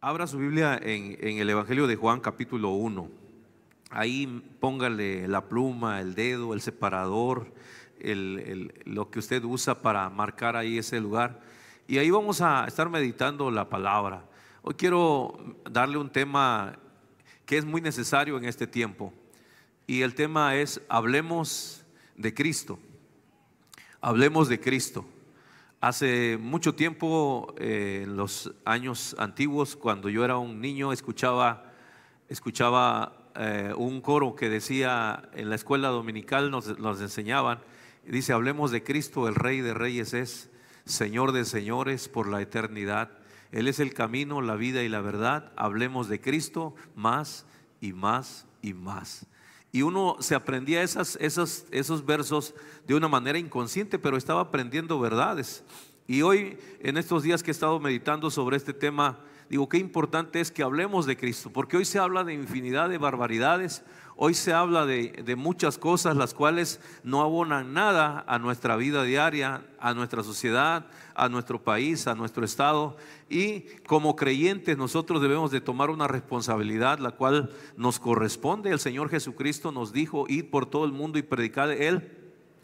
Abra su Biblia en, el Evangelio de Juan capítulo 1. Ahí póngale la pluma, el dedo, el separador, lo que usted usa para marcar ahí ese lugar. Y ahí vamos a estar meditando la palabra. Hoy quiero darle un tema que es muy necesario en este tiempo. Y el tema es, hablemos de Cristo. Hablemos de Cristo. Hace mucho tiempo, eh, en los años antiguos, cuando yo era un niño, escuchaba, escuchaba eh, un coro que decía, en la escuela dominical nos, enseñaban, dice, hablemos de Cristo, el Rey de Reyes es, Señor de Señores, por la eternidad. Él es el camino, la vida y la verdad. Hablemos de Cristo más y más y más. Y uno se aprendía esos versos de una manera inconsciente, pero estaba aprendiendo verdades. Y hoy, en estos días que he estado meditando sobre este tema, digo, qué importante es que hablemos de Cristo, porque hoy se habla de infinidad de barbaridades, Hoy se habla de, muchas cosas las cuales no abonan nada a nuestra vida diaria, a nuestra sociedad, a nuestro país, a nuestro estado. Y como creyentes nosotros debemos de tomar una responsabilidad la cual nos corresponde. El Señor Jesucristo nos dijo, ir por todo el mundo y predicar Él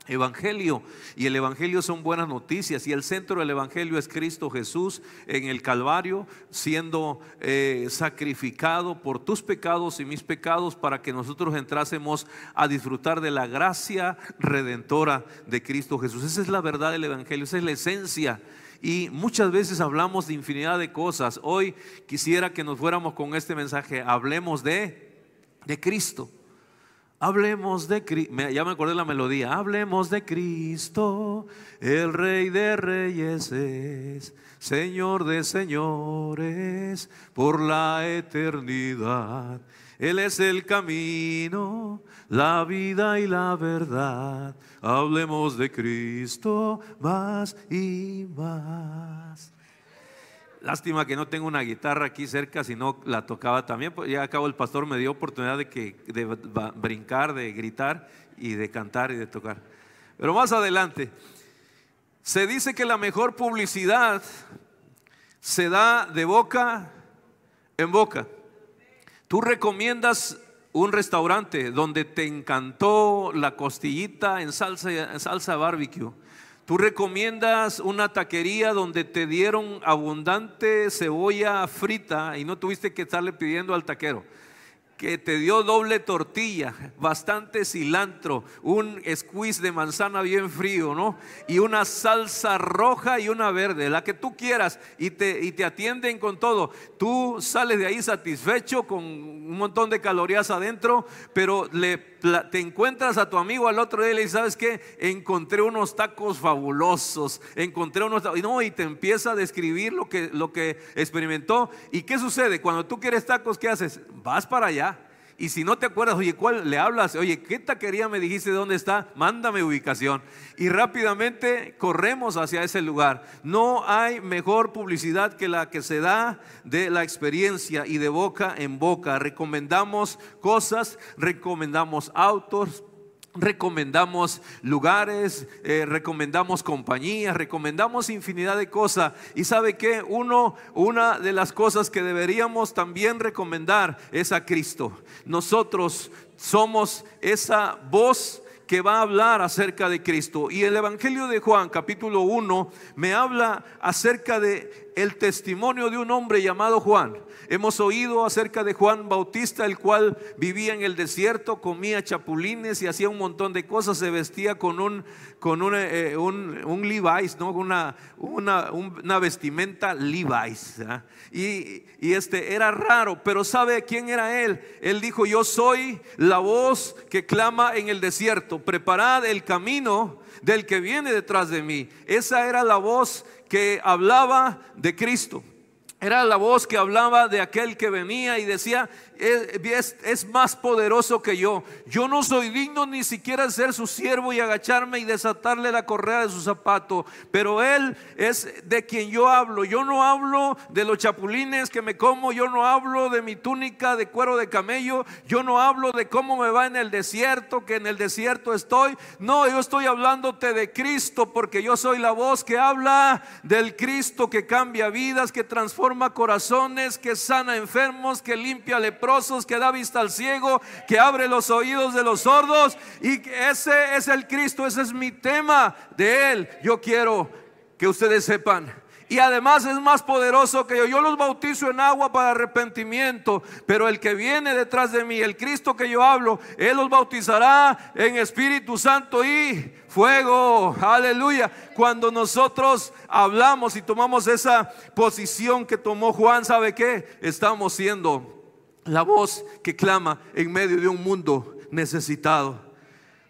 Evangelio y el Evangelio son buenas noticias y el centro del Evangelio es Cristo Jesús en el Calvario siendo eh, sacrificado por tus pecados y mis pecados para que nosotros entrásemos a disfrutar de la gracia redentora de Cristo Jesús. Esa es la verdad del Evangelio, esa es la esencia y muchas veces hablamos de infinidad de cosas. Hoy quisiera que nos fuéramos con este mensaje, hablemos de, de Cristo. Hablemos de Cristo, ya me acordé la melodía, hablemos de Cristo, el Rey de Reyes es, Señor de Señores, por la eternidad. Él es el camino, la vida y la verdad. Hablemos de Cristo más y más. Lástima que no tengo una guitarra aquí cerca, si no la tocaba también. Pues, ya acabo el pastor me dio oportunidad de, que, brincar, de gritar y de cantar y de tocar. Pero más adelante, se dice que la mejor publicidad se da de boca en boca. Tú recomiendas un restaurante donde te encantó la costillita en salsa, en salsa barbecue Tú recomiendas una taquería donde te dieron abundante cebolla frita y no tuviste que estarle pidiendo al taquero que te dio doble tortilla, bastante cilantro, un squeeze de manzana bien frío, ¿no? Y una salsa roja y una verde, la que tú quieras, y te, te atienden con todo. Tú sales de ahí satisfecho con un montón de calorías adentro, pero le, te encuentras a tu amigo al otro día y le dices, ¿sabes qué? Encontré unos tacos fabulosos, encontré unos tacos, y no, y te empieza a describir lo que, lo que experimentó. ¿Y qué sucede? Cuando tú quieres tacos, ¿qué haces? Vas para allá y si no te acuerdas, oye, ¿cuál le hablas? Oye, ¿qué taquería me dijiste dónde está? Mándame ubicación. Y rápidamente corremos hacia ese lugar. No hay mejor publicidad que la que se da de la experiencia y de boca en boca. Recomendamos cosas, recomendamos autos, recomendamos lugares, eh, recomendamos compañías, recomendamos infinidad de cosas. Y sabe que uno, una de las cosas que deberíamos también recomendar es a Cristo. Nosotros somos esa voz que va a hablar acerca de Cristo. Y el Evangelio de Juan, capítulo 1, me habla acerca de el testimonio de un hombre llamado Juan. Hemos oído acerca de Juan Bautista, el cual vivía en el desierto, comía chapulines y hacía un montón de cosas, se vestía con un, con un, eh, Levi's, ¿no? una, una, vestimenta Levi's. ¿ah? Y, y este era raro, pero ¿sabe quién era él? Él dijo, yo soy la voz que clama en el desierto, preparad el camino del que viene detrás de mí. Esa era la voz que hablaba de Cristo. Era la voz que hablaba de aquel que venía y decía, es, más poderoso que yo. Yo no soy digno ni siquiera De ser su siervo y agacharme y desatarle la correa de su zapato. Pero Él es de quien yo hablo. Yo no hablo de los chapulines que me como. Yo no hablo de mi túnica de cuero de camello. Yo no hablo de cómo me va en el desierto, que en el desierto estoy. No, yo estoy hablándote de Cristo porque yo soy la voz que habla del Cristo que cambia vidas, que transforma corazones, que sana enfermos, que limpia leprosos que da vista al ciego, que abre los oídos de los sordos. Y ese es el Cristo, ese es mi tema de Él. Yo quiero que ustedes sepan y además es más poderoso que yo. Yo los bautizo en agua para arrepentimiento, pero el que viene detrás de mí, el Cristo que yo hablo, Él los bautizará en Espíritu Santo y fuego. Aleluya. Cuando nosotros hablamos y tomamos esa posición que tomó Juan, ¿sabe qué? Estamos siendo la voz que clama en medio de un mundo necesitado.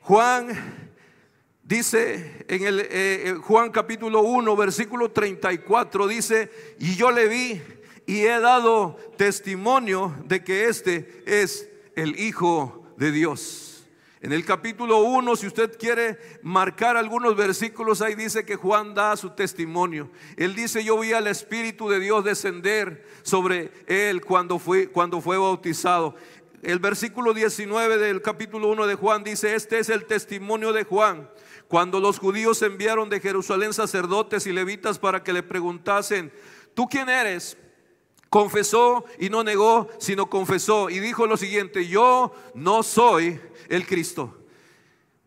Juan dice en el eh, eh, Juan capítulo 1 versículo 34 dice, "Y yo le vi y he dado testimonio de que este es el hijo de Dios." En el capítulo 1, si usted quiere marcar algunos versículos, ahí dice que Juan da su testimonio. Él dice, yo vi al Espíritu de Dios descender sobre él cuando fue, cuando fue bautizado. El versículo 19 del capítulo 1 de Juan dice, este es el testimonio de Juan. Cuando los judíos enviaron de Jerusalén sacerdotes y levitas para que le preguntasen, ¿tú quién eres? confesó y no negó, sino confesó y dijo lo siguiente, yo no soy el Cristo.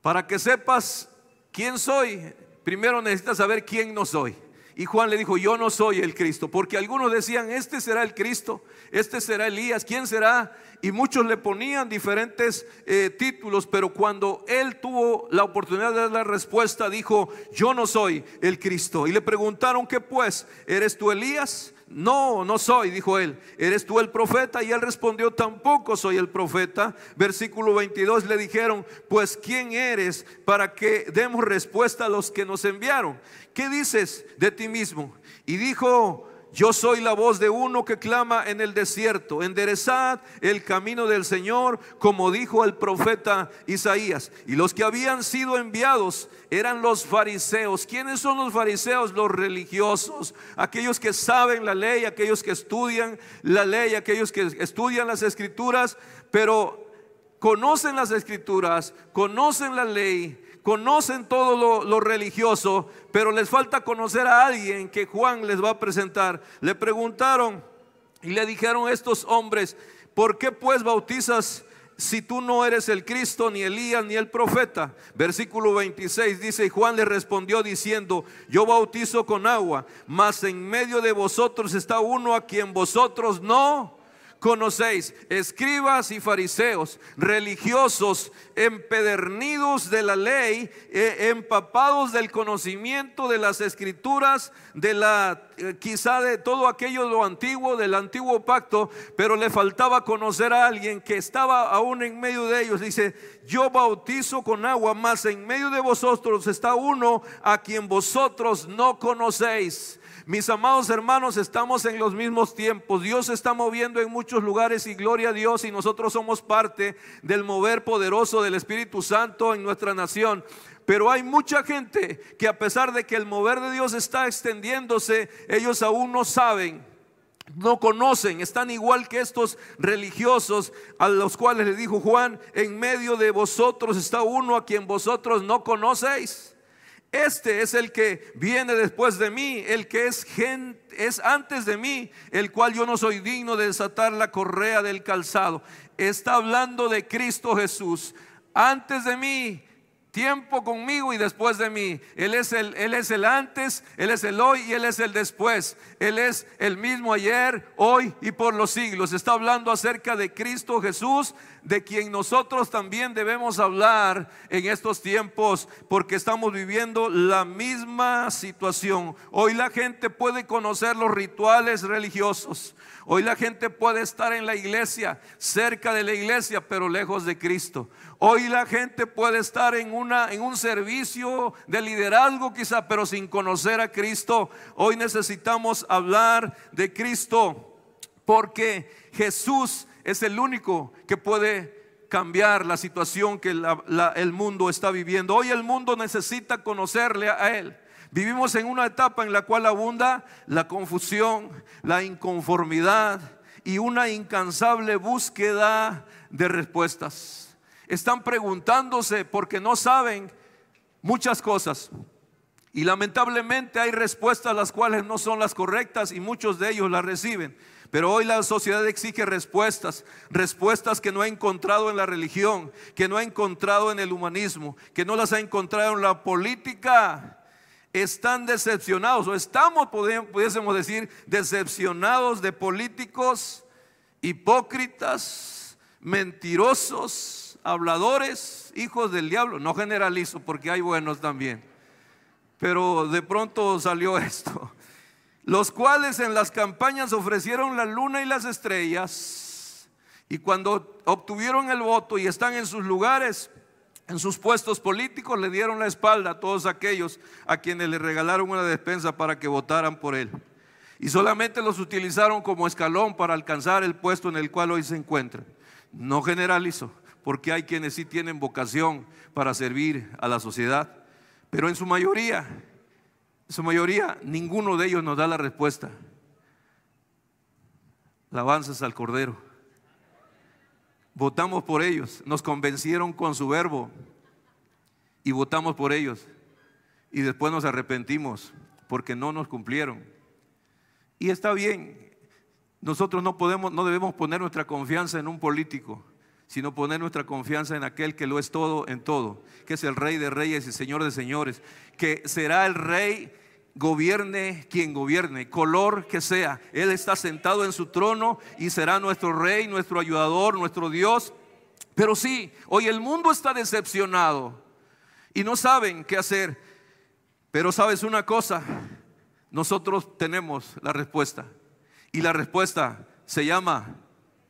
Para que sepas quién soy, primero necesitas saber quién no soy. Y Juan le dijo, yo no soy el Cristo, porque algunos decían, este será el Cristo, este será Elías, ¿quién será? Y muchos le ponían diferentes eh, títulos, pero cuando él tuvo la oportunidad de dar la respuesta, dijo, yo no soy el Cristo. Y le preguntaron, ¿qué pues? ¿Eres tú Elías? No, no soy, dijo él. ¿Eres tú el profeta? Y él respondió, tampoco soy el profeta. Versículo 22 le dijeron, pues ¿quién eres para que demos respuesta a los que nos enviaron? ¿Qué dices de ti mismo? Y dijo, yo soy la voz de uno que clama en el desierto, enderezad el camino del Señor, como dijo el profeta Isaías. Y los que habían sido enviados eran los fariseos. ¿Quiénes son los fariseos? Los religiosos, aquellos que saben la ley, aquellos que estudian la ley, aquellos que estudian las escrituras, pero conocen las escrituras, conocen la ley, Conocen todo lo, religioso, pero les falta conocer a alguien que Juan les va a presentar. Le preguntaron y le dijeron estos hombres, ¿por qué pues bautizas? Si tú no eres el Cristo, ni Elías, ni el profeta. Versículo 26 dice, y Juan le respondió diciendo, yo bautizo con agua, mas en medio de vosotros está uno a quien vosotros no conocéis, escribas y fariseos, religiosos, empedernidos de la ley, eh, empapados del conocimiento de las escrituras, de la eh, quizá de todo aquello lo antiguo, del antiguo pacto, pero le faltaba conocer a alguien que estaba aún en medio de ellos. Dice, yo bautizo con agua, mas en medio de vosotros está uno a quien vosotros no conocéis mis amados hermanos, estamos en los mismos tiempos. Dios se está moviendo en muchos lugares y gloria a Dios y nosotros somos parte del mover poderoso del Espíritu Santo en nuestra nación. Pero hay mucha gente que a pesar de que el mover de Dios está extendiéndose, ellos aún no saben no conocen, están igual que estos religiosos a los cuales le dijo Juan, en medio de vosotros está uno a quien vosotros no conocéis este es el que viene después de mí, el que es, es antes de mí, el cual yo no soy digno de desatar la correa del calzado. Está hablando de Cristo Jesús. Antes de mí, tiempo conmigo y después de mí. Él es el, él es el antes, Él es el hoy y Él es el después. Él es el mismo ayer, hoy y por los siglos. Está hablando acerca de Cristo Jesús, de quien nosotros también debemos hablar en estos tiempos, porque estamos viviendo la misma situación. Hoy la gente puede conocer los rituales religiosos, hoy la gente puede estar en la iglesia, cerca de la iglesia, pero lejos de Cristo. Hoy la gente puede estar en, una, en un servicio de liderazgo quizá, pero sin conocer a Cristo. Hoy necesitamos hablar de Cristo porque Jesús es el único que puede cambiar la situación que el mundo está viviendo. Hoy el mundo necesita conocerle a Él. Vivimos en una etapa en la cual abunda la confusión, la inconformidad y una incansable búsqueda de respuestas. Están preguntándose porque no saben muchas cosas. Y lamentablemente hay respuestas las cuales no son las correctas y muchos de ellos las reciben. Pero hoy la sociedad exige respuestas, respuestas que no ha encontrado en la religión, que no ha encontrado en el humanismo, que no las ha encontrado en la política. Están decepcionados, o estamos, pudiésemos decir, decepcionados de políticos hipócritas, mentirosos, habladores, hijos del diablo. No generalizo porque hay buenos también. Pero de pronto salió esto los cuales en las campañas ofrecieron la luna y las estrellas, y cuando obtuvieron el voto y están en sus lugares, en sus puestos políticos, le dieron la espalda a todos aquellos a quienes le regalaron una despensa para que votaran por él. Y solamente los utilizaron como escalón para alcanzar el puesto en el cual hoy se encuentran. No generalizo, porque hay quienes sí tienen vocación para servir a la sociedad, pero en su mayoría su mayoría, ninguno de ellos nos da la respuesta. Alabanzas al Cordero. Votamos por ellos, nos convencieron con su verbo y votamos por ellos. Y después nos arrepentimos porque no nos cumplieron. Y está bien, nosotros no podemos, no debemos poner nuestra confianza en un político sino poner nuestra confianza en aquel que lo es todo en todo, que es el Rey de Reyes y Señor de Señores, que será el Rey, gobierne quien gobierne, color que sea. Él está sentado en su trono y será nuestro Rey, nuestro ayudador, nuestro Dios. Pero sí, hoy el mundo está decepcionado y no saben qué hacer. Pero sabes una cosa, nosotros tenemos la respuesta. Y la respuesta se llama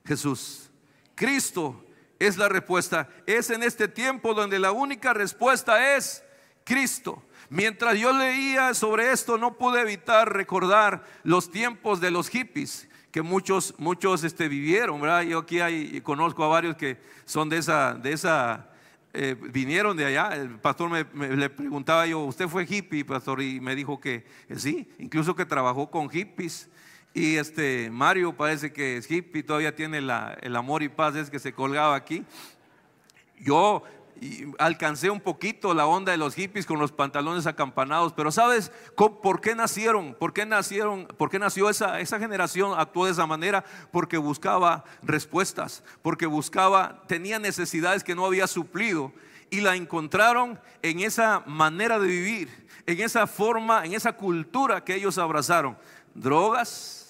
Jesús. Cristo es la respuesta. Es en este tiempo donde la única respuesta es Cristo. Mientras yo leía sobre esto, no pude evitar recordar los tiempos de los hippies que muchos, muchos este, vivieron, ¿verdad? Yo aquí hay, conozco a varios que son de esa, de esa, eh, vinieron de allá. El pastor me, le preguntaba yo, ¿usted fue hippie, pastor? Y me dijo que eh, sí, incluso que trabajó con hippies. Y este Mario parece que es hippie, todavía tiene el amor y paz es que se colgaba aquí. Yo alcancé un poquito la onda de los hippies con los pantalones acampanados, pero ¿sabes por qué nacieron? ¿Por qué nacieron? ¿Por qué nació esa, esa generación? Actuó de esa manera porque buscaba respuestas, porque buscaba, tenía necesidades que no había suplido y la encontraron en esa manera de vivir, en esa forma, en esa cultura que ellos abrazaron. Drogas,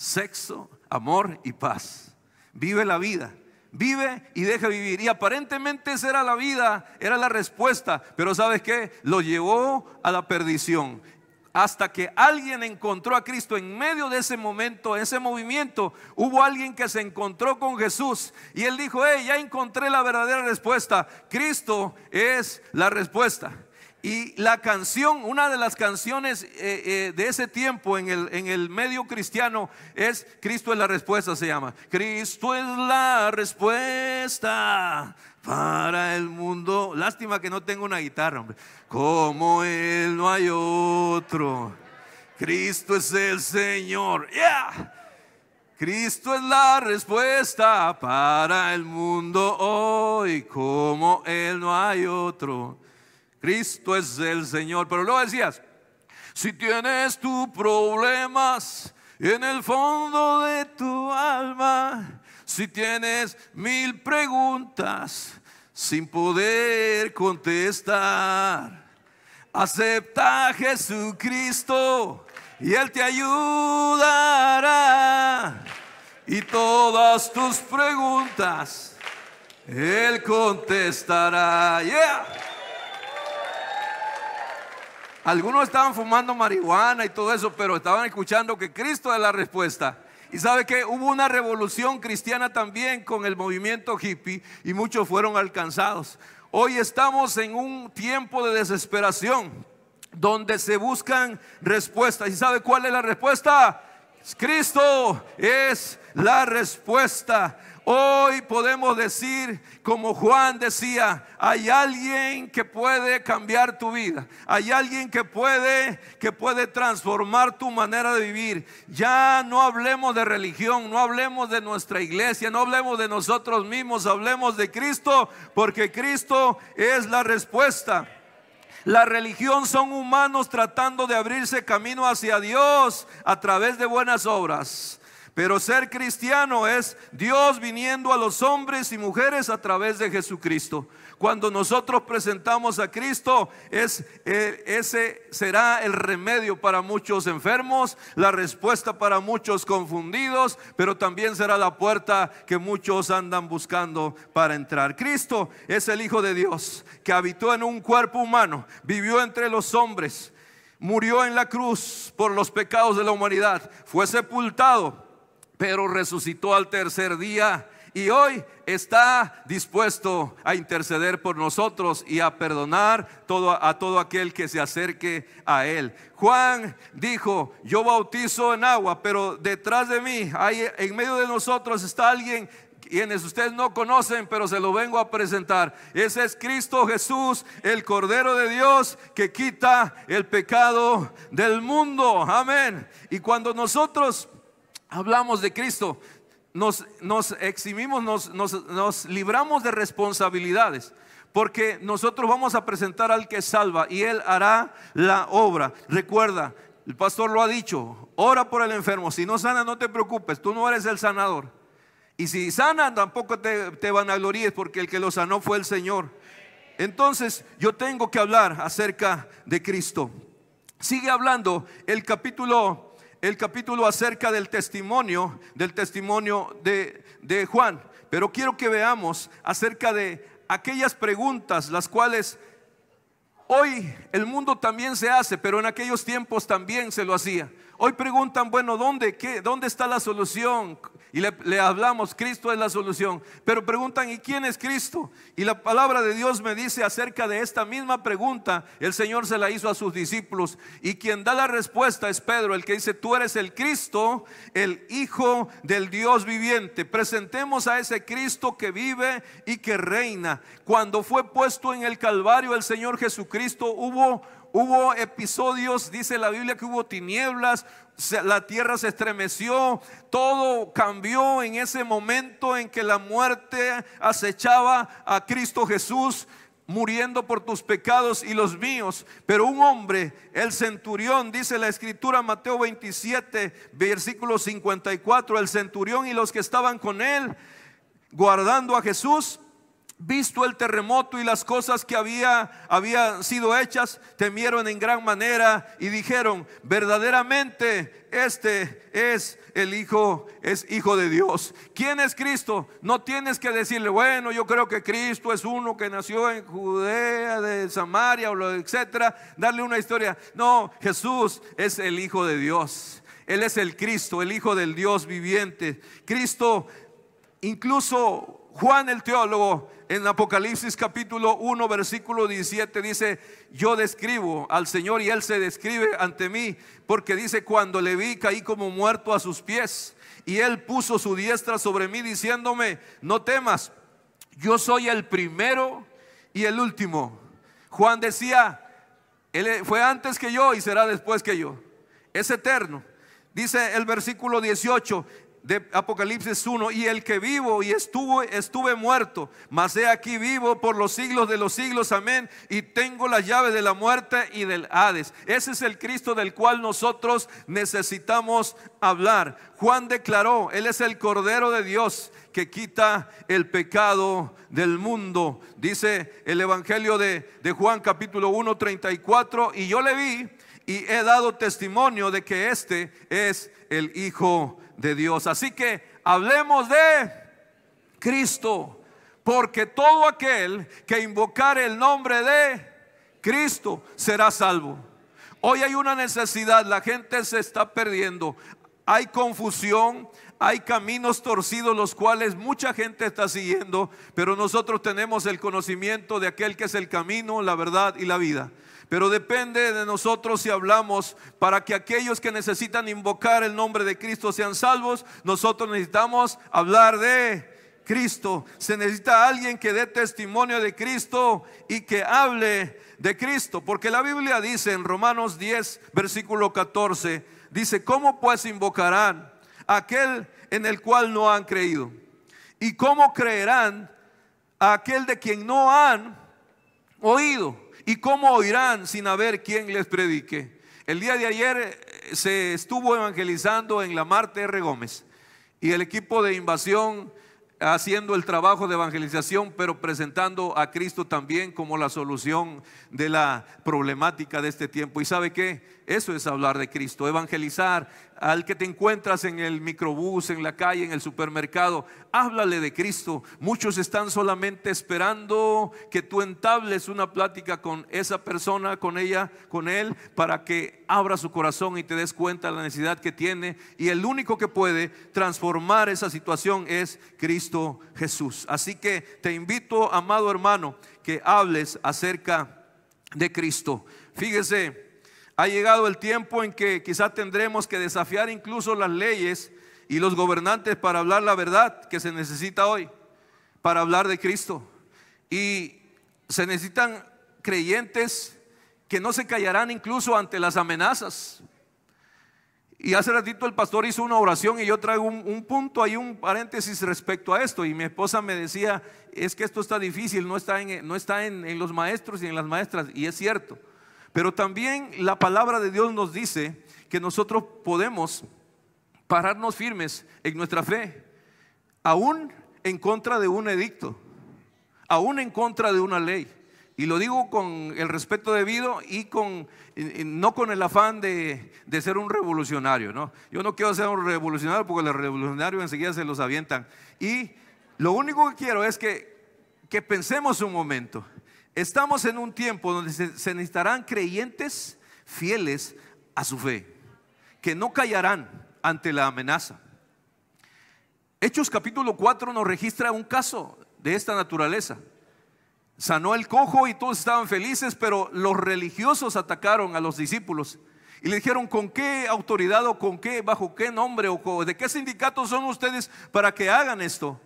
sexo, amor y paz. Vive la vida. Vive y deja vivir. Y aparentemente esa era la vida, era la respuesta. Pero ¿sabes qué? Lo llevó a la perdición. Hasta que alguien encontró a Cristo en medio de ese momento, ese movimiento, hubo alguien que se encontró con Jesús y él dijo, hey, ya encontré la verdadera respuesta. Cristo es la respuesta. Y la canción, una de las canciones eh, eh, de ese tiempo en el, en el medio cristiano es Cristo es la respuesta, se llama. Cristo es la respuesta para el mundo. Lástima que no tengo una guitarra, hombre. Como Él no hay otro. Cristo es el Señor. Cristo es la respuesta para el mundo hoy. Como Él no hay otro. Cristo es el Señor. Pero luego decías, si tienes tus problemas en el fondo de tu alma, si tienes mil preguntas sin poder contestar, acepta a Jesucristo y Él te ayudará. Y todas tus preguntas Él contestará. Yeah. Algunos estaban fumando marihuana y todo eso, pero estaban escuchando que Cristo es la respuesta. Y sabe que hubo una revolución cristiana también con el movimiento hippie y muchos fueron alcanzados. Hoy estamos en un tiempo de desesperación donde se buscan respuestas. ¿Y sabe cuál es la respuesta? Cristo es la respuesta. Hoy podemos decir, como Juan decía, hay alguien que puede cambiar tu vida. Hay alguien que puede que puede transformar tu manera de vivir. Ya no hablemos de religión, no hablemos de nuestra iglesia, no hablemos de nosotros mismos, hablemos de Cristo, porque Cristo es la respuesta. La religión son humanos tratando de abrirse camino hacia Dios a través de buenas obras. Pero ser cristiano es Dios viniendo a los hombres y mujeres a través de Jesucristo. Cuando nosotros presentamos a Cristo, eh, ese será el remedio para muchos enfermos, la respuesta para muchos confundidos, pero también será la puerta que muchos andan buscando para entrar. Cristo es el Hijo de Dios que habitó en un cuerpo humano, vivió entre los hombres, murió en la cruz por los pecados de la humanidad, fue sepultado pero resucitó al tercer día y hoy está dispuesto a interceder por nosotros y a perdonar a todo aquel que se acerque a Él. Juan dijo, yo bautizo en agua, pero detrás de mí, hay, en medio de nosotros está alguien quienes ustedes no conocen, pero se lo vengo a presentar. Ese es Cristo Jesús, el Cordero de Dios, que quita el pecado del mundo. Amén. Y cuando nosotros hablamos de Cristo, nos, nos eximimos, nos, nos, nos libramos de responsabilidades. Porque nosotros vamos a presentar al que salva y Él hará la obra. Recuerda, el pastor lo ha dicho, ora por el enfermo. Si no sana, no te preocupes, tú no eres el sanador. Y si sana, tampoco te, te vanagloríes porque el que lo sanó fue el Señor. Entonces yo tengo que hablar acerca de Cristo. Sigue hablando el capítulo el capítulo acerca del testimonio, del testimonio de, de Juan, pero quiero que veamos acerca de aquellas preguntas las cuales hoy el mundo también se hace, pero en aquellos tiempos también se lo hacía. Hoy preguntan, bueno, ¿dónde, qué, dónde está la solución? Y le, le, hablamos, Cristo es la solución. Pero preguntan, ¿y quién es Cristo? Y la palabra de Dios me dice acerca de esta misma pregunta, el Señor se la hizo a sus discípulos. Y quien da la respuesta es Pedro, el que dice, tú eres el Cristo, el Hijo del Dios viviente. Presentemos a ese Cristo que vive y que reina. Cuando fue puesto en el Calvario el Señor Jesucristo, hubo hubo episodios, dice la Biblia, que hubo tinieblas, la tierra se estremeció, todo cambió en ese momento en que la muerte acechaba a Cristo Jesús muriendo por tus pecados y los míos. Pero un hombre, el centurión, dice la escritura Mateo 27, versículo 54, el centurión y los que estaban con él, guardando a Jesús, visto el terremoto y las cosas que había, habían sido hechas, temieron en gran manera y dijeron, verdaderamente este es el Hijo, es Hijo de Dios. ¿Quién es Cristo? No tienes que decirle, bueno, yo creo que Cristo es uno que nació en Judea, de Samaria, o etcétera, darle una historia. No, Jesús es el Hijo de Dios. Él es el Cristo, el Hijo del Dios viviente. Cristo incluso Juan el teólogo en Apocalipsis capítulo 1 versículo 17 dice, yo describo al Señor y Él se describe ante mí, porque dice, cuando le vi caí como muerto a sus pies y Él puso su diestra sobre mí diciéndome, no temas, yo soy el primero y el último. Juan decía, Él fue antes que yo y será después que yo. Es eterno. Dice el versículo 18, de Apocalipsis 1, y el que vivo y estuvo, estuve muerto, mas he aquí vivo por los siglos de los siglos, amén, y tengo la llave de la muerte y del Hades. Ese es el Cristo del cual nosotros necesitamos hablar. Juan declaró, Él es el Cordero de Dios que quita el pecado del mundo. Dice el Evangelio de, de Juan capítulo 1, 34, y yo le vi y he dado testimonio de que este es el Hijo de Dios. Así que hablemos de Cristo. Porque todo aquel que invocar el nombre de Cristo será salvo. Hoy hay una necesidad, la gente se está perdiendo. Hay confusión, hay caminos torcidos los cuales mucha gente está siguiendo, pero nosotros tenemos el conocimiento de aquel que es el camino, la verdad y la vida. Pero depende de nosotros si hablamos para que aquellos que necesitan invocar el nombre de Cristo sean salvos. Nosotros necesitamos hablar de Cristo. Se necesita alguien que dé testimonio de Cristo y que hable de Cristo. Porque la Biblia dice en Romanos 10, versículo 14, dice, ¿cómo pues invocarán aquel en el cual no han creído? ¿Y cómo creerán a aquel de quien no han oído? ¿Y cómo oirán sin haber quien les predique? El día de ayer eh, se estuvo evangelizando en la Marte R. Gómez y el equipo de invasión haciendo el trabajo de evangelización, pero presentando a Cristo también como la solución de la problemática de este tiempo. ¿Y sabe qué? Eso es hablar de Cristo, evangelizar, al que te encuentras en el microbús, en la calle, en el supermercado, háblale de Cristo. Muchos están solamente esperando que tú entables una plática con esa persona, con ella, con él, para que abra su corazón y te des cuenta de la necesidad que tiene. Y el único que puede transformar esa situación es Cristo Jesús. Así que te invito, amado hermano, que hables acerca de Cristo. Fíjese ha llegado el tiempo en que quizás tendremos que desafiar incluso las leyes y los gobernantes para hablar la verdad que se necesita hoy, para hablar de Cristo. Y se necesitan creyentes que no se callarán incluso ante las amenazas. Y hace ratito el pastor hizo una oración y yo traigo un, punto Hay un paréntesis respecto a esto. Y mi esposa me decía, es que esto está difícil, no está en, no está en, en los maestros y en las maestras. Y es cierto. Pero también la palabra de Dios nos dice que nosotros podemos pararnos firmes en nuestra fe, aún en contra de un edicto, aún en contra de una ley. Y lo digo con el respeto debido y con, no con el afán de, ser un revolucionario. ¿no? Yo no quiero ser un revolucionario porque los revolucionarios enseguida se los avientan. Y lo único que quiero es que, que pensemos un momento. Estamos en un tiempo donde se, necesitarán creyentes fieles a su fe, que no callarán ante la amenaza. Hechos capítulo 4 nos registra un caso de esta naturaleza. Sanó el cojo y todos estaban felices, pero los religiosos atacaron a los discípulos y le dijeron, ¿con qué autoridad o con qué, bajo qué nombre o de qué sindicato son ustedes para que hagan esto?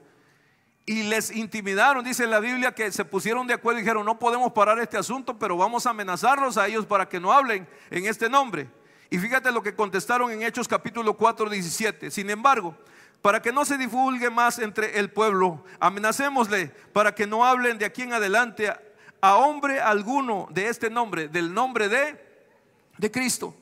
y les intimidaron. Dice la Biblia que se pusieron de acuerdo y dijeron, no podemos parar este asunto, pero vamos a amenazarlos a ellos para que no hablen en este nombre. Y fíjate lo que contestaron en Hechos capítulo 4, 17. Sin embargo, para que no se divulgue más entre el pueblo, amenacémosle para que no hablen de aquí en adelante a, a hombre alguno de este nombre, del nombre de, de Cristo.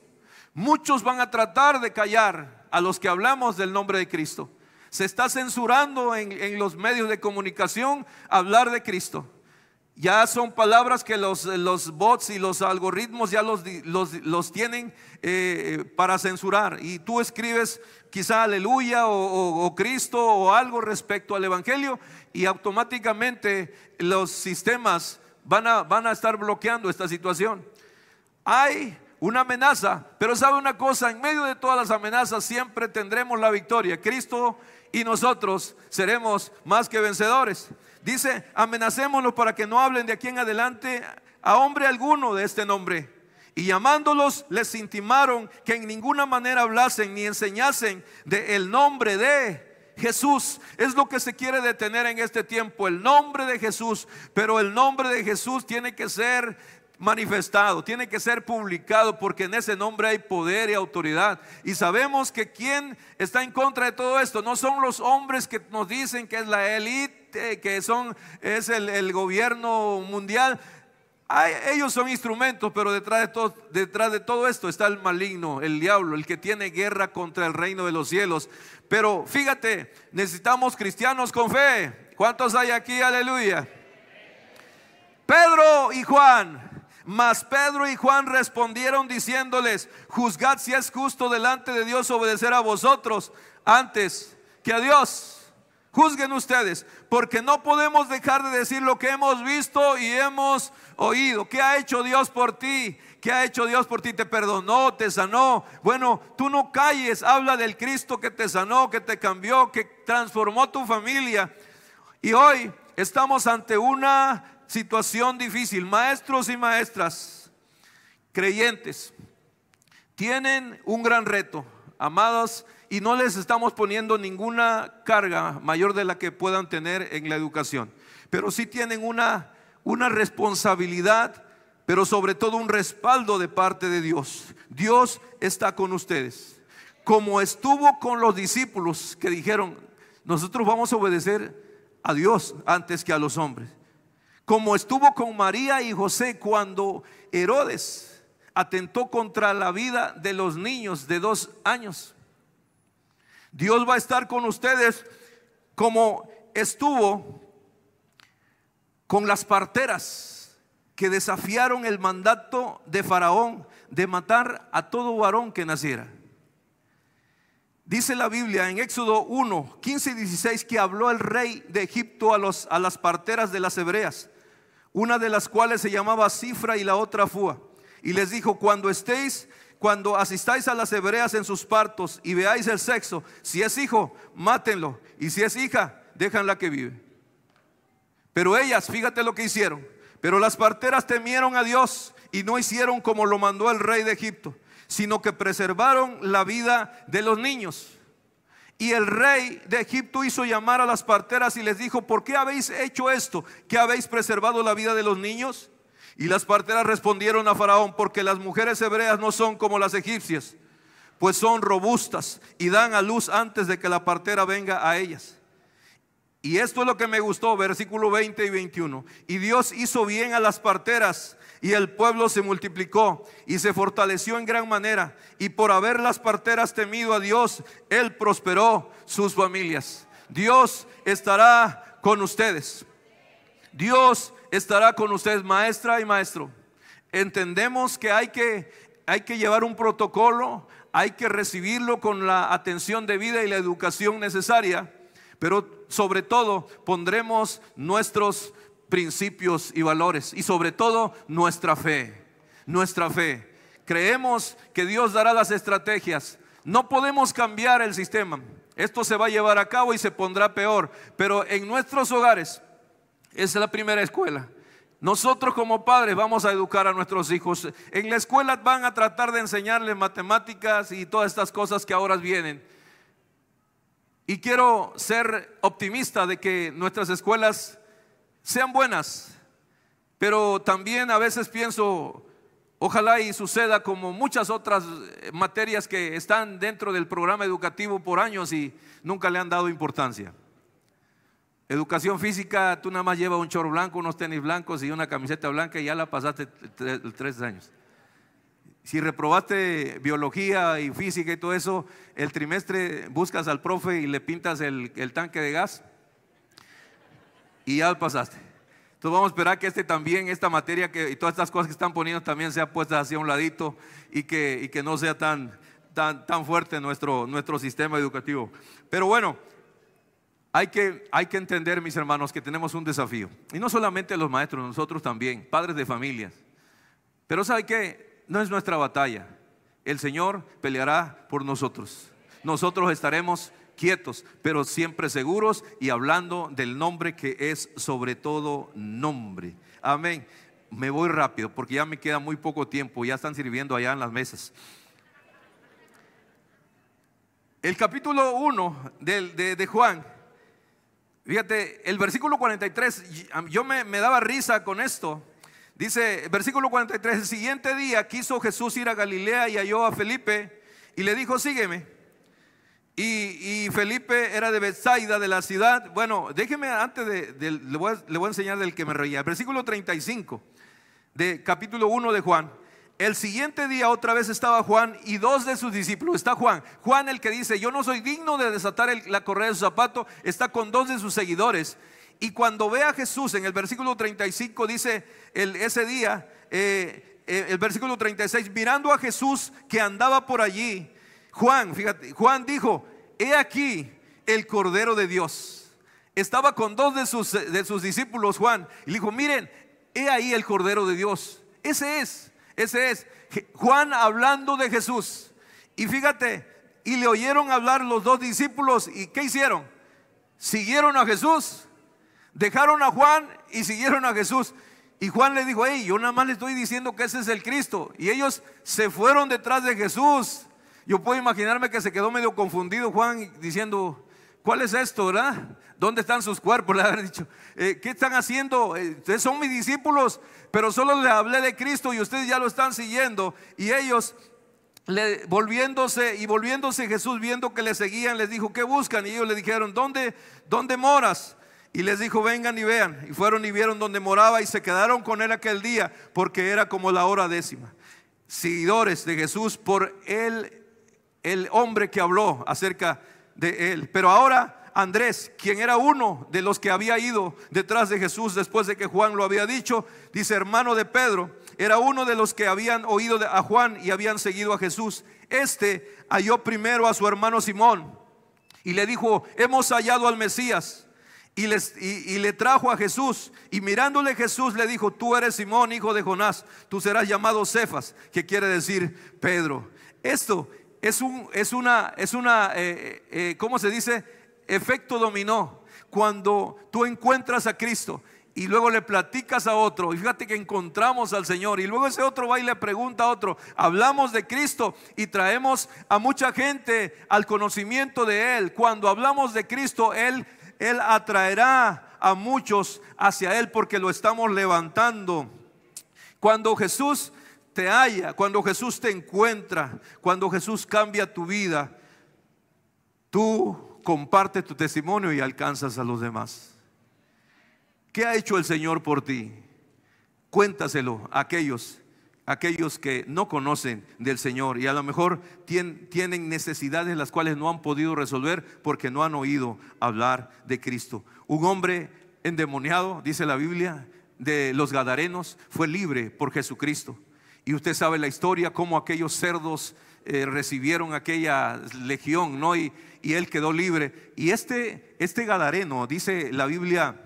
Muchos van a tratar de callar a los que hablamos del nombre de Cristo. Se está censurando en, los medios de comunicación hablar de Cristo. Ya son palabras que los, los, bots y los algoritmos ya los, los, tienen eh, para censurar. Y tú escribes quizá aleluya o, Cristo o algo respecto al Evangelio y automáticamente los sistemas van a, van a estar bloqueando esta situación. Hay una amenaza, pero sabe una cosa, en medio de todas las amenazas siempre tendremos la victoria. Cristo y nosotros seremos más que vencedores. Dice, amenacémoslos para que no hablen de aquí en adelante a hombre alguno de este nombre. Y llamándolos les intimaron que en ninguna manera hablasen ni enseñasen del el nombre de Jesús. Es lo que se quiere detener en este tiempo, el nombre de Jesús. Pero el nombre de Jesús tiene que ser manifestado, tiene que ser publicado, porque en ese nombre hay poder y autoridad. Y sabemos que quien está en contra de todo esto no son los hombres que nos dicen que es la élite, que son, es el, gobierno mundial. ellos son instrumentos, pero detrás de, todo, detrás de todo esto está el maligno, el diablo, el que tiene guerra contra el reino de los cielos. Pero fíjate, necesitamos cristianos con fe. ¿Cuántos hay aquí? Aleluya. Pedro y Juan mas Pedro y Juan respondieron diciéndoles, juzgad si es justo delante de Dios obedecer a vosotros antes que a Dios. Juzguen ustedes, porque no podemos dejar de decir lo que hemos visto y hemos oído. ¿Qué ha hecho Dios por ti? ¿Qué ha hecho Dios por ti? Te perdonó, te sanó. Bueno, tú no calles, habla del Cristo que te sanó, que te cambió, que transformó tu familia. Y hoy estamos ante una situación difícil. Maestros y maestras, creyentes, tienen un gran reto, amados, y no les estamos poniendo ninguna carga mayor de la que puedan tener en la educación, pero sí tienen una, una responsabilidad, pero sobre todo un respaldo de parte de Dios. Dios está con ustedes, como estuvo con los discípulos que dijeron, nosotros vamos a obedecer a Dios antes que a los hombres como estuvo con María y José cuando Herodes atentó contra la vida de los niños de dos años. Dios va a estar con ustedes como estuvo con las parteras que desafiaron el mandato de Faraón de matar a todo varón que naciera. Dice la Biblia en Éxodo 1, 15 y 16 que habló el rey de Egipto a, los, a las parteras de las hebreas una de las cuales se llamaba Cifra y la otra Fua. Y les dijo, cuando estéis, cuando asistáis a las hebreas en sus partos y veáis el sexo, si es hijo, mátenlo, y si es hija, déjanla que vive. Pero ellas, fíjate lo que hicieron, pero las parteras temieron a Dios y no hicieron como lo mandó el rey de Egipto, sino que preservaron la vida de los niños. Y el rey de Egipto hizo llamar a las parteras y les dijo, ¿por qué habéis hecho esto? ¿Que habéis preservado la vida de los niños? Y las parteras respondieron a Faraón, porque las mujeres hebreas no son como las egipcias, pues son robustas y dan a luz antes de que la partera venga a ellas. Y esto es lo que me gustó, versículo 20 y 21. Y Dios hizo bien a las parteras y el pueblo se multiplicó y se fortaleció en gran manera. Y por haber las parteras temido a Dios, Él prosperó sus familias. Dios estará con ustedes. Dios estará con ustedes, maestra y maestro. Entendemos que hay que, hay que llevar un protocolo, hay que recibirlo con la atención debida y la educación necesaria, pero sobre todo pondremos nuestros principios y valores y sobre todo nuestra fe, nuestra fe. Creemos que Dios dará las estrategias. No podemos cambiar el sistema. Esto se va a llevar a cabo y se pondrá peor. Pero en nuestros hogares es la primera escuela. Nosotros como padres vamos a educar a nuestros hijos. En la escuela van a tratar de enseñarles matemáticas y todas estas cosas que ahora vienen. Y quiero ser optimista de que nuestras escuelas sean buenas, pero también a veces pienso, ojalá y suceda como muchas otras eh, materias que están dentro del programa educativo por años y nunca le han dado importancia. Educación física, tú nada más llevas un chorro blanco, unos tenis blancos y una camiseta blanca y ya la pasaste tres años. Si reprobaste biología y física y todo eso, el trimestre buscas al profe y le pintas el, el tanque de gas y ya pasaste. Entonces vamos a esperar que este también, esta materia que, y todas estas cosas que están poniendo también sea puestas hacia un ladito y que, que no sea tan, tan, fuerte nuestro, nuestro sistema educativo. Pero bueno, hay que, hay que entender, mis hermanos, que tenemos un desafío. Y no solamente los maestros, nosotros también, padres de familias. Pero ¿sabe qué? No es nuestra batalla. El Señor peleará por nosotros. Nosotros estaremos quietos, pero siempre seguros y hablando del nombre que es sobre todo nombre. Amén. Me voy rápido porque ya me queda muy poco tiempo, ya están sirviendo allá en las mesas. El capítulo 1 de, Juan, fíjate, el versículo 43, yo me, me daba risa con esto. Dice, versículo 43, el siguiente día quiso Jesús ir a Galilea y halló a Felipe y le dijo, sígueme. Y, Felipe era de Bethsaida, de la ciudad. Bueno, déjeme antes de, le, voy a, enseñar del que me reía. versículo 35 de capítulo 1 de Juan. El siguiente día otra vez estaba Juan y dos de sus discípulos. Está Juan. Juan el que dice, yo no soy digno de desatar la correa de su zapato. Está con dos de sus seguidores. Y cuando ve a Jesús en el versículo 35 dice, el, ese día, eh, eh, el versículo 36, mirando a Jesús que andaba por allí Juan, fíjate, Juan dijo, he aquí el Cordero de Dios. Estaba con dos de sus, de sus discípulos, Juan, y le dijo, miren, he ahí el Cordero de Dios. Ese es, ese es Juan hablando de Jesús. Y fíjate, y le oyeron hablar los dos discípulos, ¿y qué hicieron? Siguieron a Jesús, dejaron a Juan y siguieron a Jesús. Y Juan le dijo, hey, yo nada más le estoy diciendo que ese es el Cristo. Y ellos se fueron detrás de Jesús yo puedo imaginarme que se quedó medio confundido Juan diciendo, ¿cuál es esto, verdad? ¿Dónde están sus cuerpos? Le habrán dicho, eh, ¿qué están haciendo? Eh, ustedes son mis discípulos, pero solo les hablé de Cristo y ustedes ya lo están siguiendo. Y ellos, volviéndose y volviéndose Jesús, viendo que le seguían, les dijo, ¿qué buscan? Y ellos le dijeron, ¿dónde, dónde moras? Y les dijo, vengan y vean. Y fueron y vieron donde moraba y se quedaron con él aquel día, porque era como la hora décima. Seguidores de Jesús, por él el hombre que habló acerca de él. Pero ahora Andrés, quien era uno de los que había ido detrás de Jesús después de que Juan lo había dicho, dice hermano de Pedro, era uno de los que habían oído a Juan y habían seguido a Jesús. Este halló primero a su hermano Simón y le dijo, hemos hallado al Mesías. Y, les, y, le trajo a Jesús. Y mirándole Jesús le dijo, tú eres Simón, hijo de Jonás, tú serás llamado Cefas, que quiere decir Pedro. Esto es, un, es una, es una eh, eh, eh, ¿cómo se dice? Efecto dominó. Cuando tú encuentras a Cristo y luego le platicas a otro, y fíjate que encontramos al Señor, y luego ese otro va y le pregunta a otro, hablamos de Cristo y traemos a mucha gente al conocimiento de Él. Cuando hablamos de Cristo, Él, Él atraerá a muchos hacia Él porque lo estamos levantando. Cuando Jesús te halla, cuando Jesús te encuentra, cuando Jesús cambia tu vida, tú compartes tu testimonio y alcanzas a los demás. ¿Qué ha hecho el Señor por ti? Cuéntaselo a aquellos, aquellos que no conocen del Señor y a lo mejor tienen necesidades las cuales no han podido resolver porque no han oído hablar de Cristo. Un hombre endemoniado, dice la Biblia, de los Gadarenos, fue libre por Jesucristo. Y usted sabe la historia, cómo aquellos cerdos eh, recibieron aquella legión, ¿no? Y, él quedó libre. Y este, este Gadareno, dice la Biblia,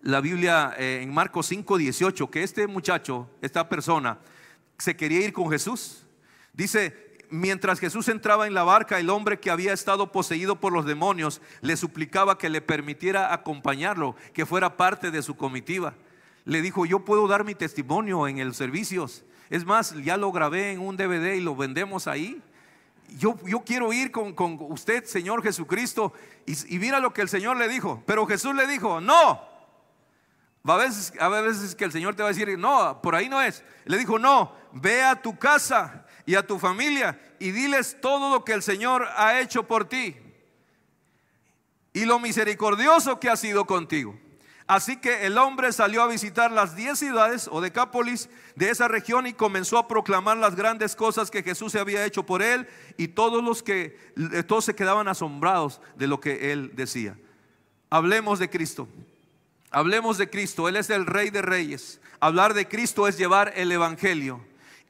la Biblia eh, en Marcos 5, 18, que este muchacho, esta persona, se quería ir con Jesús. Dice, mientras Jesús entraba en la barca, el hombre que había estado poseído por los demonios le suplicaba que le permitiera acompañarlo, que fuera parte de su comitiva. Le dijo, yo puedo dar mi testimonio en el servicios, es más, ya lo grabé en un DVD y lo vendemos ahí. Yo, yo quiero ir con, usted, Señor Jesucristo. Y, y, mira lo que el Señor le dijo. Pero Jesús le dijo, no. A veces, a veces que el Señor te va a decir, no, por ahí no es. Le dijo, no, ve a tu casa y a tu familia y diles todo lo que el Señor ha hecho por ti y lo misericordioso que ha sido contigo. Así que el hombre salió a visitar las diez ciudades o decápolis de esa región y comenzó a proclamar las grandes cosas que Jesús se había hecho por él y todos los que eh, todos se quedaban asombrados de lo que él decía. Hablemos de Cristo. Hablemos de Cristo, él es el rey de reyes. Hablar de Cristo es llevar el evangelio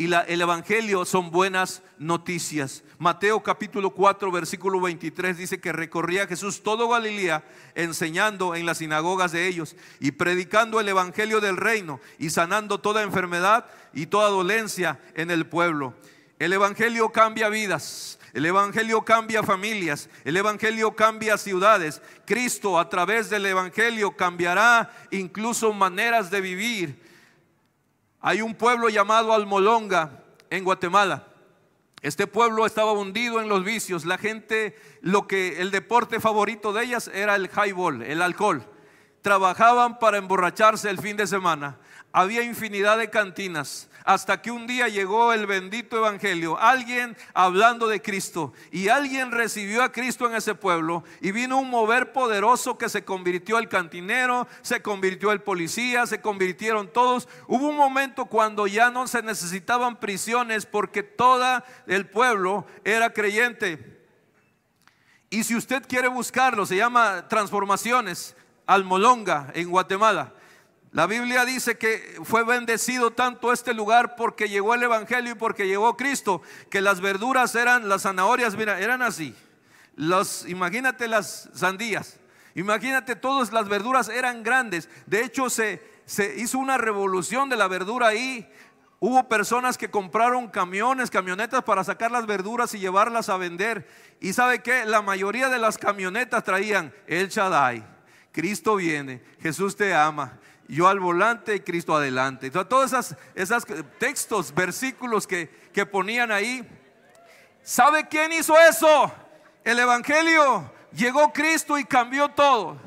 y el Evangelio son buenas noticias. Mateo capítulo 4, versículo 23 dice que recorría Jesús todo Galilea enseñando en las sinagogas de ellos y predicando el Evangelio del reino y sanando toda enfermedad y toda dolencia en el pueblo. El Evangelio cambia vidas. El Evangelio cambia familias, el Evangelio cambia ciudades. Cristo a través del Evangelio cambiará incluso maneras de vivir hay un pueblo llamado Almolonga en Guatemala. Este pueblo estaba hundido en los vicios. La gente, lo que el deporte favorito de ellas era el highball, el alcohol. Trabajaban para emborracharse el fin de semana. Había infinidad de cantinas. Hasta que un día llegó el bendito evangelio, alguien hablando de Cristo y alguien recibió a Cristo en ese pueblo y vino un mover poderoso que se convirtió el cantinero, se convirtió el policía, se convirtieron todos. Hubo un momento cuando ya no se necesitaban prisiones porque todo el pueblo era creyente. Y si usted quiere buscarlo, se llama Transformaciones Almolonga en Guatemala. La Biblia dice que fue bendecido tanto este lugar porque llegó el Evangelio y porque llegó Cristo, que las verduras eran, las zanahorias, mira, eran así. Los, imagínate las sandías, imagínate todas las verduras eran grandes. De hecho, se, se hizo una revolución de la verdura ahí. Hubo personas que compraron camiones, camionetas para sacar las verduras y llevarlas a vender. Y sabe que la mayoría de las camionetas traían el Shaddai. Cristo viene, Jesús te ama, yo al volante y Cristo adelante. Entonces, todos esos esas textos, versículos que, ponían ahí, ¿sabe quién hizo eso? El Evangelio. Llegó Cristo y cambió todo.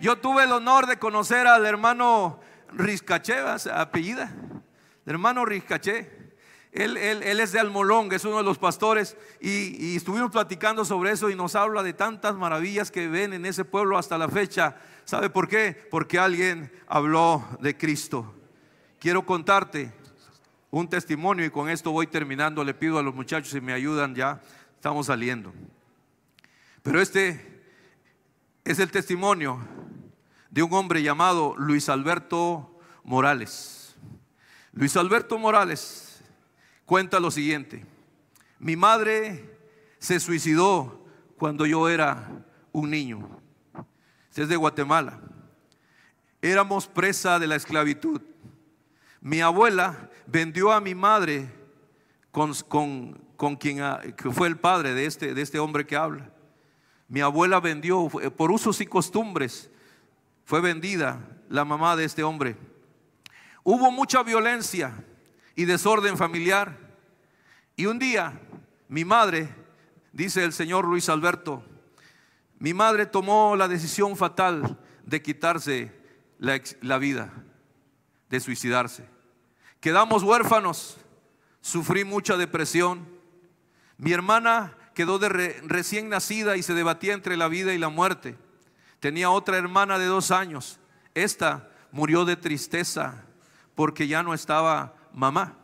Yo tuve el honor de conocer al hermano Rizcaché, apellida, el hermano Rizcaché. Él, es de Almolón, es uno de los pastores, y, y, estuvimos platicando sobre eso y nos habla de tantas maravillas que ven en ese pueblo hasta la fecha. ¿Sabe por qué? Porque alguien habló de Cristo. Quiero contarte un testimonio y con esto voy terminando. Le pido a los muchachos si me ayudan ya, estamos saliendo. Pero este es el testimonio de un hombre llamado Luis Alberto Morales. Luis Alberto Morales cuenta lo siguiente. Mi madre se suicidó cuando yo era un niño. Este es de Guatemala. Éramos presa de la esclavitud. Mi abuela vendió a mi madre con, quien ah, que fue el padre de este, de este hombre que habla. Mi abuela vendió, por usos y costumbres, fue vendida la mamá de este hombre. Hubo mucha violencia y desorden familiar. Y un día, mi madre, dice el señor Luis Alberto, mi madre tomó la decisión fatal de quitarse la, vida, de suicidarse. Quedamos huérfanos, sufrí mucha depresión. Mi hermana quedó de recién nacida y se debatía entre la vida y la muerte. Tenía otra hermana de dos años. Esta murió de tristeza porque ya no estaba mamá.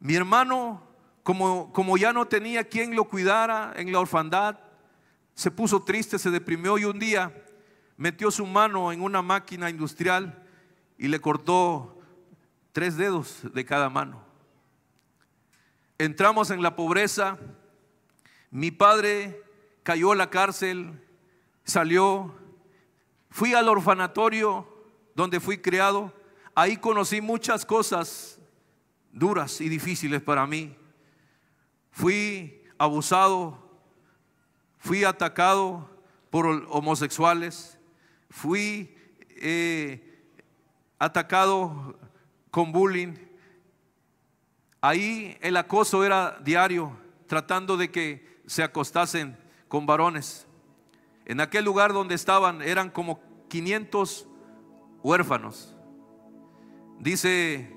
Mi hermano, como, como ya no tenía quien lo cuidara en la orfandad, se puso triste, se deprimió y un día metió su mano en una máquina industrial y le cortó tres dedos de cada mano. Entramos en la pobreza, mi padre cayó a la cárcel, salió, fui al orfanatorio donde fui criado ahí conocí muchas cosas duras y difíciles para mí. Fui abusado, fui atacado por homosexuales, fui eh, atacado con bullying. Ahí el acoso era diario, tratando de que se acostasen con varones. En aquel lugar donde estaban eran como 500 huérfanos. Dice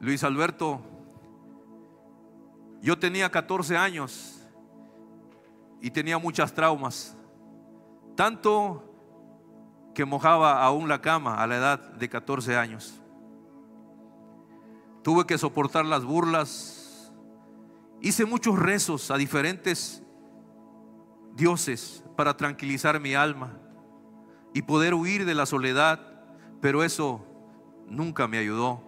Luis Alberto, yo tenía 14 años y tenía muchas traumas, tanto que mojaba aún la cama a la edad de 14 años. Tuve que soportar las burlas, hice muchos rezos a diferentes dioses para tranquilizar mi alma y poder huir de la soledad, pero eso nunca me ayudó.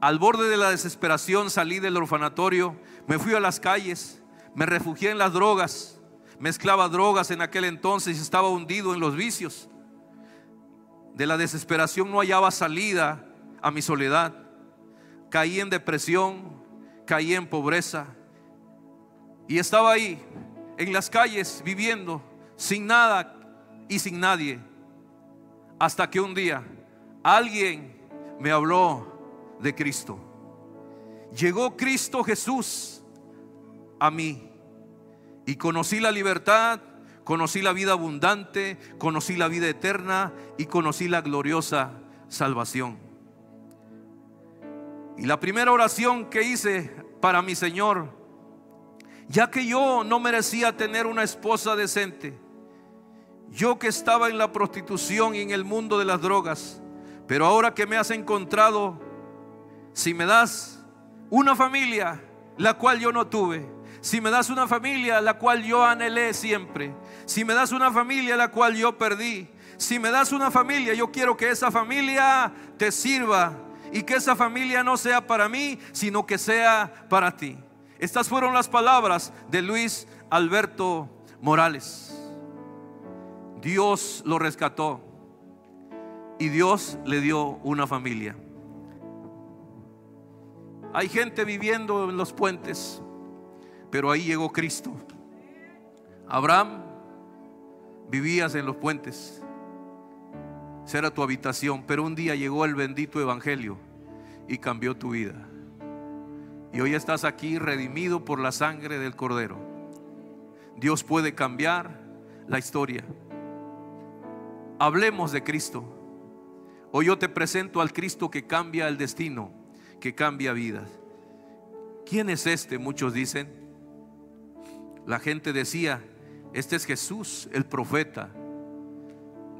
Al borde de la desesperación salí del orfanatorio, me fui a las calles, me refugié en las drogas, mezclaba drogas en aquel entonces y estaba hundido en los vicios. De la desesperación no hallaba salida a mi soledad. Caí en depresión, caí en pobreza y estaba ahí, en las calles, viviendo sin nada y sin nadie. Hasta que un día alguien me habló de Cristo. Llegó Cristo Jesús a mí y conocí la libertad, conocí la vida abundante, conocí la vida eterna y conocí la gloriosa salvación. Y la primera oración que hice para mi Señor, ya que yo no merecía tener una esposa decente, yo que estaba en la prostitución y en el mundo de las drogas, pero ahora que me has encontrado, si me das una familia, la cual yo no tuve, si me das una familia, la cual yo anhelé siempre, si me das una familia, la cual yo perdí, si me das una familia, yo quiero que esa familia te sirva y que esa familia no sea para mí, sino que sea para ti. Estas fueron las palabras de Luis Alberto Morales. Dios lo rescató y Dios le dio una familia. Hay gente viviendo en los puentes, pero ahí llegó Cristo. Abraham, vivías en los puentes, será era tu habitación, pero un día llegó el bendito Evangelio y cambió tu vida. Y hoy estás aquí redimido por la sangre del Cordero. Dios puede cambiar la historia. Hablemos de Cristo. Hoy yo te presento al Cristo que cambia el destino, que cambia vidas. ¿Quién es este? Muchos dicen. La gente decía, este es Jesús, el profeta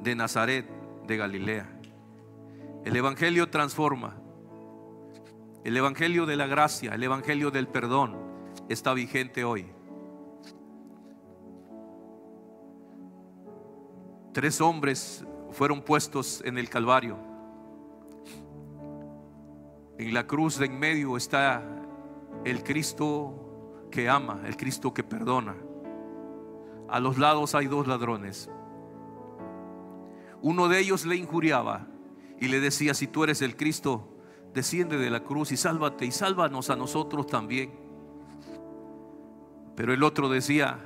de Nazaret, de Galilea. El Evangelio transforma. El Evangelio de la gracia, el Evangelio del perdón está vigente hoy. Tres hombres fueron puestos en el Calvario. En la cruz de en medio está el Cristo que ama, el Cristo que perdona. A los lados hay dos ladrones. Uno de ellos le injuriaba y le decía, si tú eres el Cristo, desciende de la cruz y sálvate y sálvanos a nosotros también. Pero el otro decía,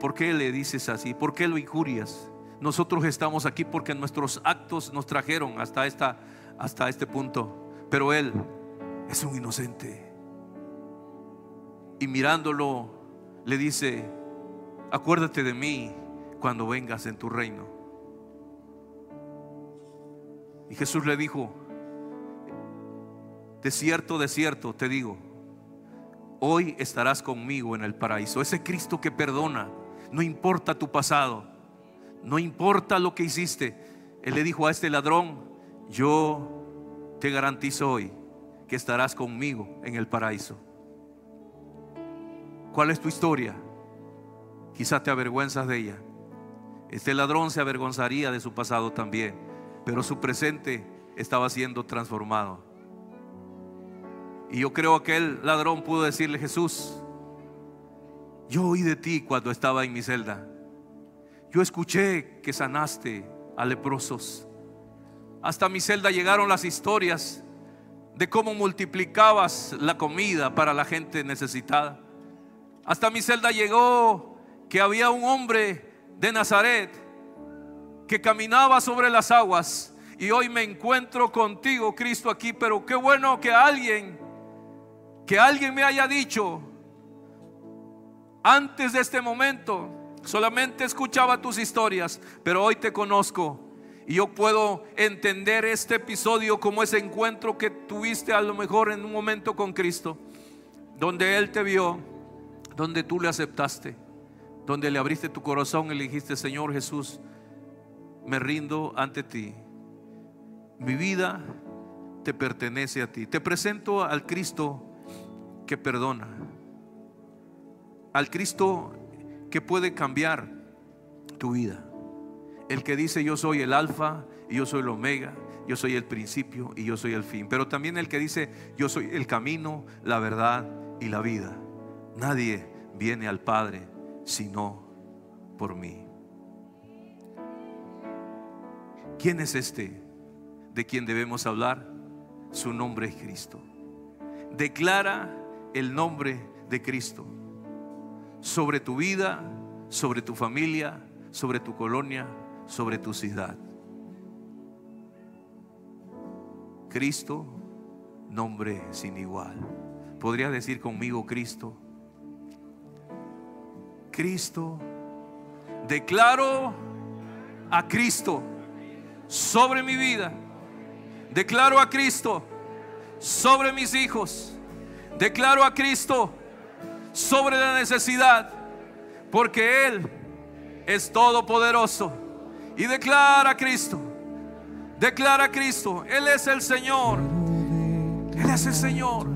¿por qué le dices así? ¿Por qué lo injurias? Nosotros estamos aquí porque nuestros actos nos trajeron hasta, esta, hasta este punto. Pero él es un inocente. Y mirándolo, le dice, acuérdate de mí cuando vengas en tu reino. Y Jesús le dijo, de cierto, de cierto, te digo, hoy estarás conmigo en el paraíso. Ese Cristo que perdona, no importa tu pasado, no importa lo que hiciste. Él le dijo a este ladrón, yo te garantizo hoy que estarás conmigo en el paraíso. ¿Cuál es tu historia? Quizás te avergüenzas de ella. Este ladrón se avergonzaría de su pasado también, pero su presente estaba siendo transformado. Y yo creo que el ladrón pudo decirle, Jesús, yo oí de ti cuando estaba en mi celda. Yo escuché que sanaste a leprosos. Hasta mi celda llegaron las historias de cómo multiplicabas la comida para la gente necesitada. Hasta mi celda llegó que había un hombre de Nazaret que caminaba sobre las aguas y hoy me encuentro contigo, Cristo, aquí. Pero qué bueno que alguien, que alguien me haya dicho, antes de este momento, solamente escuchaba tus historias, pero hoy te conozco y yo puedo entender este episodio como ese encuentro que tuviste a lo mejor en un momento con Cristo, donde Él te vio, donde tú le aceptaste, donde le abriste tu corazón y le dijiste, Señor Jesús, me rindo ante ti. Mi vida te pertenece a ti. Te presento al Cristo que perdona, al Cristo que puede cambiar tu vida el que dice yo soy el alfa y yo soy el omega, yo soy el principio y yo soy el fin, pero también el que dice yo soy el camino, la verdad y la vida. Nadie viene al Padre sino por mí. ¿Quién es este de quien debemos hablar? Su nombre es Cristo. Declara el nombre de Cristo sobre tu vida, sobre tu familia, sobre tu colonia, sobre tu ciudad. Cristo, nombre sin igual. Podría decir conmigo, Cristo. Cristo, declaro a Cristo sobre mi vida. Declaro a Cristo sobre mis hijos. Declaro a Cristo sobre la necesidad. Porque Él es todopoderoso y declara a Cristo. Declara a Cristo. Él es el Señor. Él es el Señor.